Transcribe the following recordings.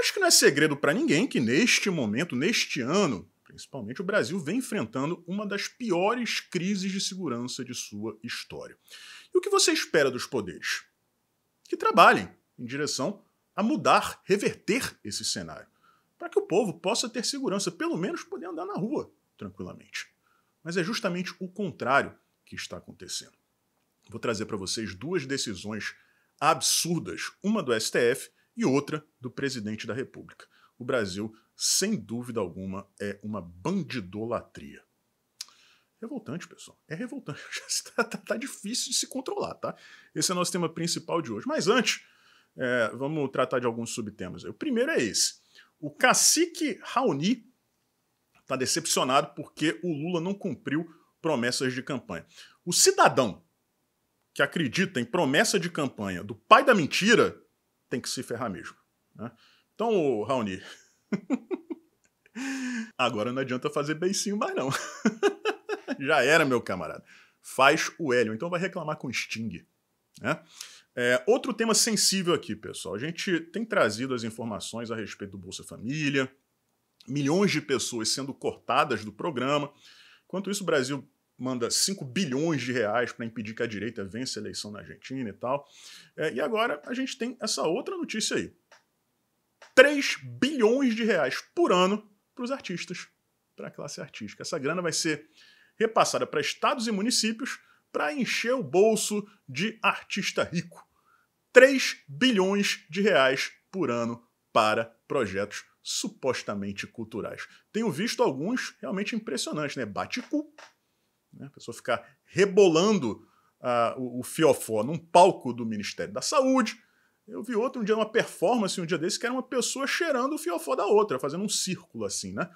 Acho que não é segredo para ninguém que neste momento, neste ano, principalmente, o Brasil vem enfrentando uma das piores crises de segurança de sua história. E o que você espera dos poderes? Que trabalhem em direção a mudar, reverter esse cenário, para que o povo possa ter segurança, pelo menos poder andar na rua tranquilamente. Mas é justamente o contrário que está acontecendo. Vou trazer para vocês duas decisões absurdas, uma do STF e outra do presidente da República. O Brasil, sem dúvida alguma, é uma bandidolatria. Revoltante, pessoal. É revoltante. Tá, tá, tá, tá, difícil de se controlar, tá? Esse é o nosso tema principal de hoje. Mas antes, é, vamos tratar de alguns subtemas. O primeiro é esse. O cacique Raoni está decepcionado porque o Lula não cumpriu promessas de campanha. O cidadão que acredita em promessa de campanha do pai da mentira tem que se ferrar mesmo. Né? Então, Raoni, agora não adianta fazer beicinho mais não. Já era, meu camarada. Faz o Hélio, então vai reclamar com Sting. Né? É, outro tema sensível aqui, pessoal. A gente tem trazido as informações a respeito do Bolsa Família, milhões de pessoas sendo cortadas do programa. Enquanto isso, o Brasil manda 5 bilhões de reais para impedir que a direita vença a eleição na Argentina e tal. É, e agora a gente tem essa outra notícia aí. 3 bilhões de reais por ano para os artistas, para a classe artística. Essa grana vai ser repassada para estados e municípios para encher o bolso de artista rico. 3 bilhões de reais por ano para projetos supostamente culturais. Tenho visto alguns realmente impressionantes, né? Bate cu. Né? A pessoa ficar rebolando ah, o, o, fiofó num palco do Ministério da Saúde. Eu vi outro um dia, uma performance um dia desse, que era uma pessoa cheirando o fiofó da outra, fazendo um círculo assim, né?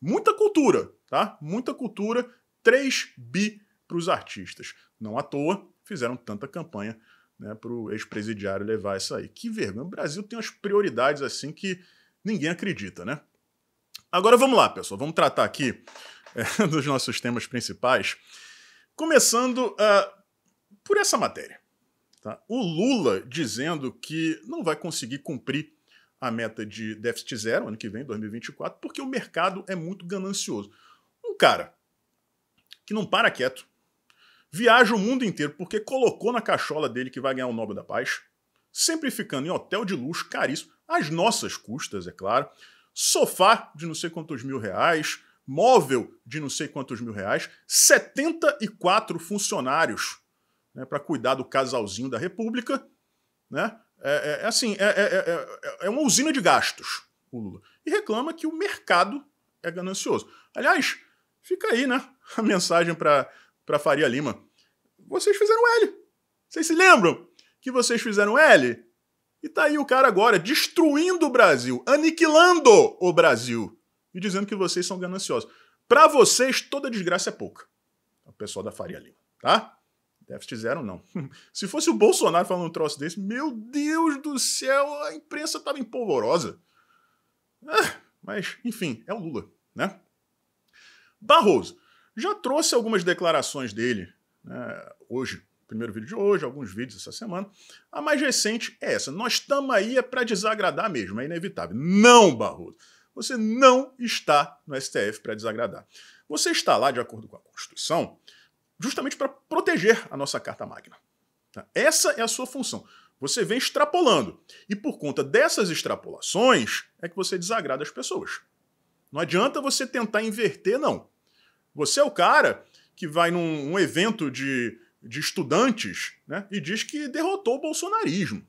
Muita cultura, tá? Muita cultura, 3 bi para os artistas. Não à toa fizeram tanta campanha né, para o ex-presidiário levar isso aí. Que vergonha, o Brasil tem umas prioridades assim que ninguém acredita, né? Agora vamos lá, pessoal, vamos tratar aqui é, dos nossos temas principais, começando uh, por essa matéria. Tá? O Lula dizendo que não vai conseguir cumprir a meta de déficit zero ano que vem, 2024, porque o mercado é muito ganancioso. Um cara que não para quieto, viaja o mundo inteiro porque colocou na cachola dele que vai ganhar o Nobel da Paz, sempre ficando em hotel de luxo caríssimo, às nossas custas, é claro, sofá de não sei quantos mil reais, móvel de não sei quantos mil reais, 74 funcionários né, para cuidar do casalzinho da República. Né? É, é, é assim, é é, é, é, é, uma usina de gastos, o Lula. E reclama que o mercado é ganancioso. Aliás, fica aí né, a mensagem para Faria Lima. Vocês fizeram L. Vocês se lembram que vocês fizeram L? E tá aí o cara agora destruindo o Brasil, aniquilando o Brasil e dizendo que vocês são gananciosos. Para vocês, toda desgraça é pouca. É o pessoal da Faria Lima, tá? Déficit zero, não. Se fosse o Bolsonaro falando um troço desse, meu Deus do céu, a imprensa tava empolvorosa. Ah, mas, enfim, é o Lula, né? Barroso já trouxe algumas declarações dele né, hoje, primeiro vídeo de hoje, alguns vídeos essa semana. A mais recente é essa. Nós estamos aí é para desagradar mesmo, é inevitável. Não, Barroso você não está no STF para desagradar. Você está lá, de acordo com a Constituição, justamente para proteger a nossa Carta Magna. Tá? Essa é a sua função. Você vem extrapolando. E por conta dessas extrapolações é que você desagrada as pessoas. Não adianta você tentar inverter, não. Você é o cara que vai num um evento de, de estudantes né, e diz que derrotou o bolsonarismo.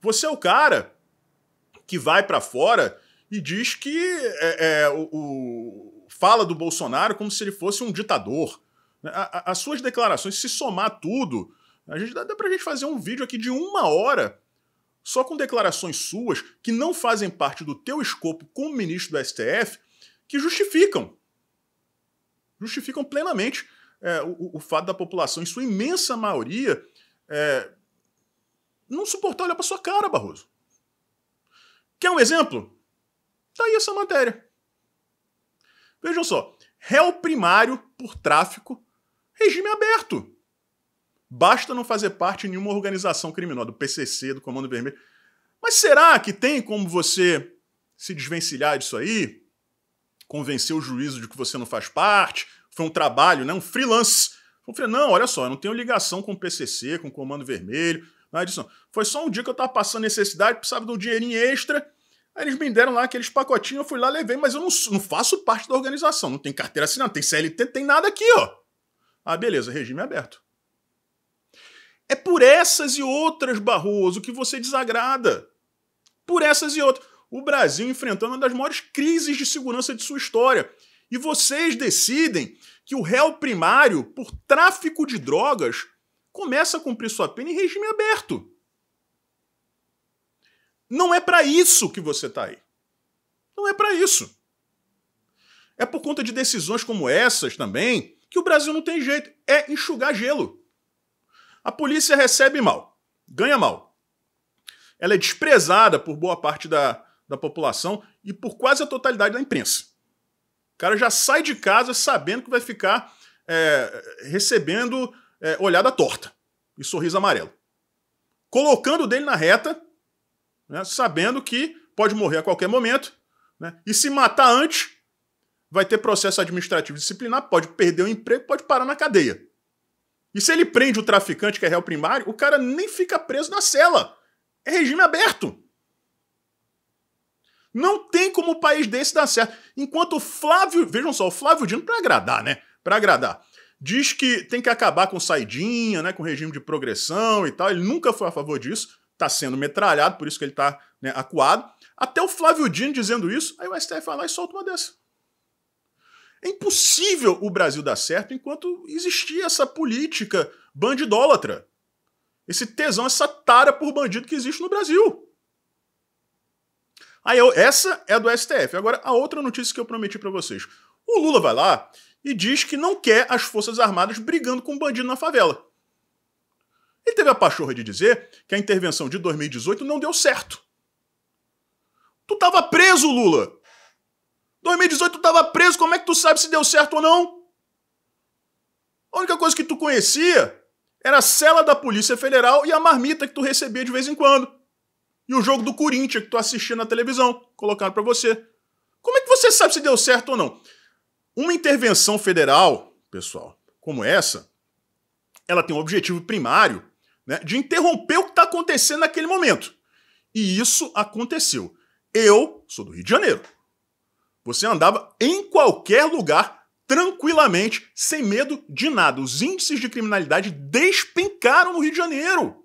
Você é o cara que vai para fora e diz que é, é, o, o, fala do Bolsonaro como se ele fosse um ditador. A, a, as suas declarações, se somar tudo, a gente dá, dá pra gente fazer um vídeo aqui de uma hora só com declarações suas que não fazem parte do teu escopo como ministro do STF que justificam. Justificam plenamente é, o, o, fato da população, em sua imensa maioria, é, não suportar olhar para sua cara, Barroso. Quer um exemplo? Tá aí essa matéria. Vejam só. Réu primário por tráfico, regime aberto. Basta não fazer parte de nenhuma organização criminosa, do PCC, do Comando Vermelho. Mas será que tem como você se desvencilhar disso aí? Convencer o juízo de que você não faz parte? Foi um trabalho, né? um freelance. Eu falei, não, olha só, eu não tenho ligação com o PCC, com o Comando Vermelho, é disso não. Foi só um dia que eu estava passando necessidade, precisava de um dinheirinho extra, Aí eles me deram lá aqueles pacotinhos, eu fui lá, levei, mas eu não, não faço parte da organização, não tem carteira assinada, não tem CLT, tem nada aqui, ó. Ah, beleza, regime aberto. É por essas e outras, Barroso, que você desagrada. Por essas e outras. O Brasil enfrentando uma das maiores crises de segurança de sua história. E vocês decidem que o réu primário, por tráfico de drogas, começa a cumprir sua pena em regime aberto. Não é para isso que você está aí. Não é para isso. É por conta de decisões como essas também que o Brasil não tem jeito. É enxugar gelo. A polícia recebe mal, ganha mal. Ela é desprezada por boa parte da, da população e por quase a totalidade da imprensa. O cara já sai de casa sabendo que vai ficar é, recebendo é, olhada torta e sorriso amarelo. Colocando dele na reta né, sabendo que pode morrer a qualquer momento, né, e se matar antes, vai ter processo administrativo disciplinar, pode perder o emprego, pode parar na cadeia. E se ele prende o traficante, que é réu primário, o cara nem fica preso na cela. É regime aberto. Não tem como o país desse dar certo. Enquanto o Flávio, vejam só, o Flávio Dino, para agradar, né? Para agradar diz que tem que acabar com saidinha, né, com regime de progressão e tal. Ele nunca foi a favor disso está sendo metralhado, por isso que ele está né, acuado. Até o Flávio Dino dizendo isso, aí o STF vai lá e solta uma dessa. É impossível o Brasil dar certo enquanto existia essa política bandidólatra. Esse tesão, essa tara por bandido que existe no Brasil. Aí eu, essa é do STF. Agora, a outra notícia que eu prometi para vocês. O Lula vai lá e diz que não quer as Forças Armadas brigando com bandido na favela. Ele teve a pachorra de dizer que a intervenção de 2018 não deu certo. Tu tava preso, Lula! 2018 tu tava preso, como é que tu sabe se deu certo ou não? A única coisa que tu conhecia era a cela da Polícia Federal e a marmita que tu recebia de vez em quando. E o jogo do Corinthians que tu assistia na televisão, colocado para você. Como é que você sabe se deu certo ou não? Uma intervenção federal, pessoal, como essa, ela tem um objetivo primário né, de interromper o que está acontecendo naquele momento. E isso aconteceu. Eu sou do Rio de Janeiro. Você andava em qualquer lugar tranquilamente, sem medo de nada. Os índices de criminalidade despencaram no Rio de Janeiro.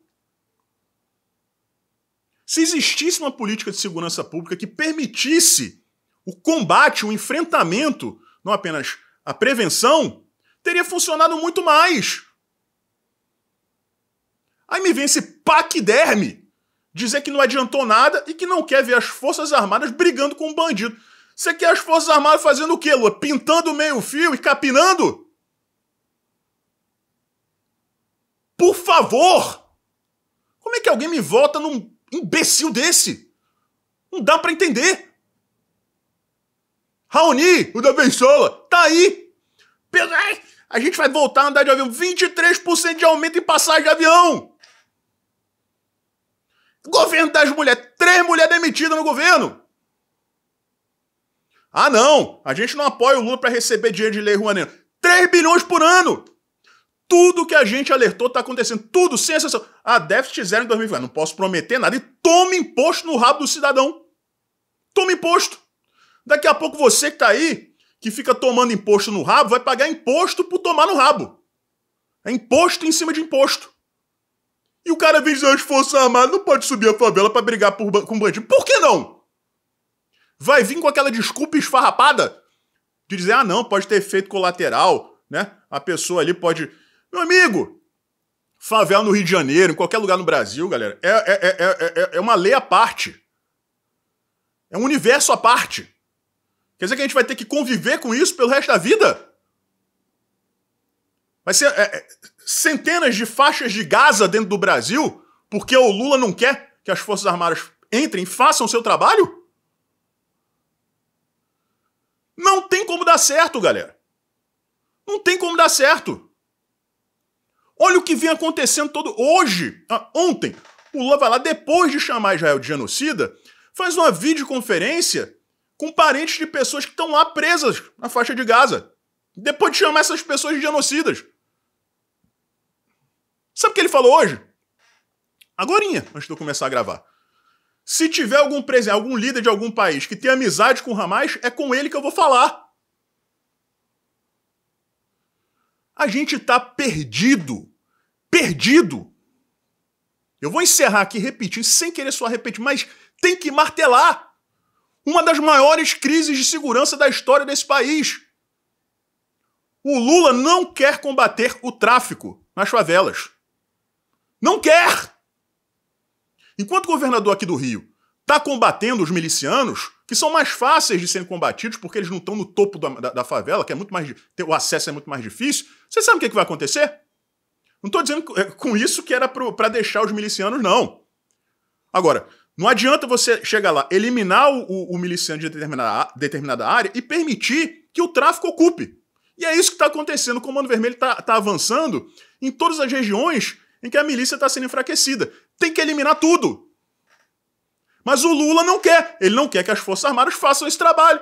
Se existisse uma política de segurança pública que permitisse o combate, o enfrentamento, não apenas a prevenção, teria funcionado muito mais. Aí me vem esse paquiderme dizer que não adiantou nada e que não quer ver as Forças Armadas brigando com um bandido. Você quer as Forças Armadas fazendo o quê, Lua? Pintando meio-fio e capinando? Por favor! Como é que alguém me vota num imbecil desse? Não dá para entender. Raoni, o da Bensola, tá aí. a gente vai voltar a andar de avião. 23% de aumento em passagem de avião. Governo das mulheres. Três mulheres demitidas no governo. Ah, não. A gente não apoia o Lula para receber dinheiro de lei ruaneno. Três bilhões por ano. Tudo que a gente alertou está acontecendo. Tudo, sem exceção. Ah, déficit zero em 2020. Não posso prometer nada. E toma imposto no rabo do cidadão. Toma imposto. Daqui a pouco você que está aí, que fica tomando imposto no rabo, vai pagar imposto por tomar no rabo. É imposto em cima de imposto. E o cara vem as forças armadas, não pode subir a favela para brigar por, com bandido. Por que não? Vai vir com aquela desculpa esfarrapada de dizer, ah não, pode ter efeito colateral, né? A pessoa ali pode... Meu amigo, favela no Rio de Janeiro, em qualquer lugar no Brasil, galera, é, é, é, é, uma lei à parte. É um universo à parte. Quer dizer que a gente vai ter que conviver com isso pelo resto da vida? Vai ser... É, centenas de faixas de Gaza dentro do Brasil porque o Lula não quer que as Forças Armadas entrem e façam o seu trabalho? Não tem como dar certo, galera. Não tem como dar certo. Olha o que vem acontecendo todo hoje, ah, ontem. O Lula vai lá, depois de chamar Israel de genocida, faz uma videoconferência com parentes de pessoas que estão lá presas na faixa de Gaza. Depois de chamar essas pessoas de genocidas. Sabe o que ele falou hoje? Agorinha, antes de eu começar a gravar. Se tiver algum presidente, algum líder de algum país que tem amizade com o Hamas, é com ele que eu vou falar. A gente tá perdido. Perdido. Eu vou encerrar aqui repetindo, sem querer só repetir, mas tem que martelar. Uma das maiores crises de segurança da história desse país. O Lula não quer combater o tráfico nas favelas. Não quer! Enquanto o governador aqui do Rio está combatendo os milicianos, que são mais fáceis de serem combatidos porque eles não estão no topo da, da, da, favela, que é muito mais o acesso é muito mais difícil. Você sabe o que, é que vai acontecer? Não estou dizendo é, com isso que era para deixar os milicianos, não. Agora, não adianta você chegar lá, eliminar o, o miliciano de determinada, determinada área e permitir que o tráfico ocupe. E é isso que está acontecendo. O Comando Vermelho está tá avançando em todas as regiões em que a milícia está sendo enfraquecida. Tem que eliminar tudo. Mas o Lula não quer. Ele não quer que as Forças Armadas façam esse trabalho.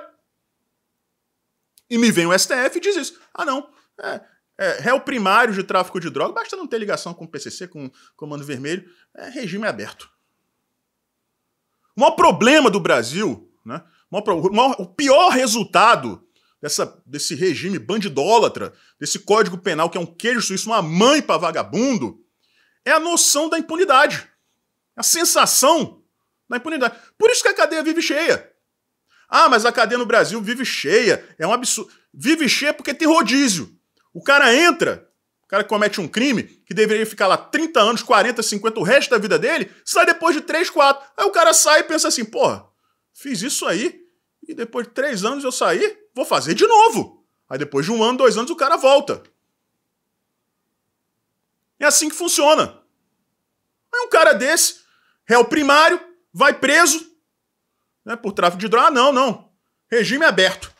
E me vem o STF e diz isso. Ah, não. É, é, réu primário de tráfico de droga, basta não ter ligação com o PCC, com o Comando Vermelho, é regime é aberto. O maior problema do Brasil, né, o, maior, o, maior, o pior resultado dessa, desse regime bandidólatra, desse código penal que é um queijo suíço, uma mãe para vagabundo, é a noção da impunidade. A sensação da impunidade. Por isso que a cadeia vive cheia. Ah, mas a cadeia no Brasil vive cheia. É um absurdo. Vive cheia porque tem rodízio. O cara entra, o cara comete um crime, que deveria ficar lá 30 anos, 40, 50, o resto da vida dele, sai depois de 3, 4. Aí o cara sai e pensa assim, porra, fiz isso aí, e depois de 3 anos eu saí, vou fazer de novo. Aí depois de um ano, dois anos, o cara volta. É assim que funciona. Aí um cara desse, réu primário, vai preso né, por tráfico de droga. Ah, não, não. Regime aberto.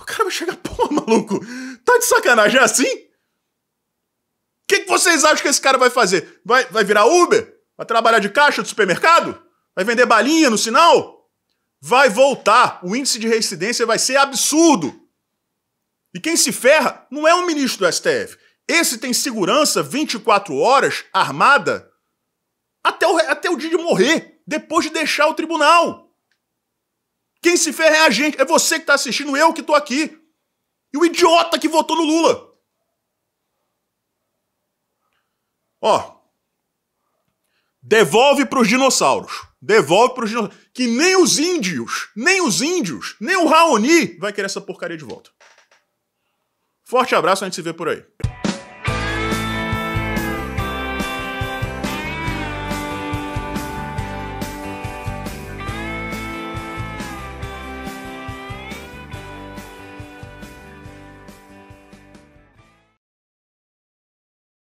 O cara vai chegar, pô, maluco, tá de sacanagem é assim? O que, que vocês acham que esse cara vai fazer? Vai, vai virar Uber? Vai trabalhar de caixa do supermercado? Vai vender balinha no sinal? Vai voltar. O índice de reincidência vai ser absurdo. E quem se ferra não é um ministro do STF, esse tem segurança 24 horas, armada, até o, até o dia de morrer, depois de deixar o tribunal. Quem se ferra é a gente, é você que está assistindo, eu que estou aqui. E o idiota que votou no Lula. Ó, devolve para os dinossauros. Devolve para os dinossauros. Que nem os índios, nem os índios, nem o Raoni vai querer essa porcaria de volta. Forte abraço, a gente se vê por aí.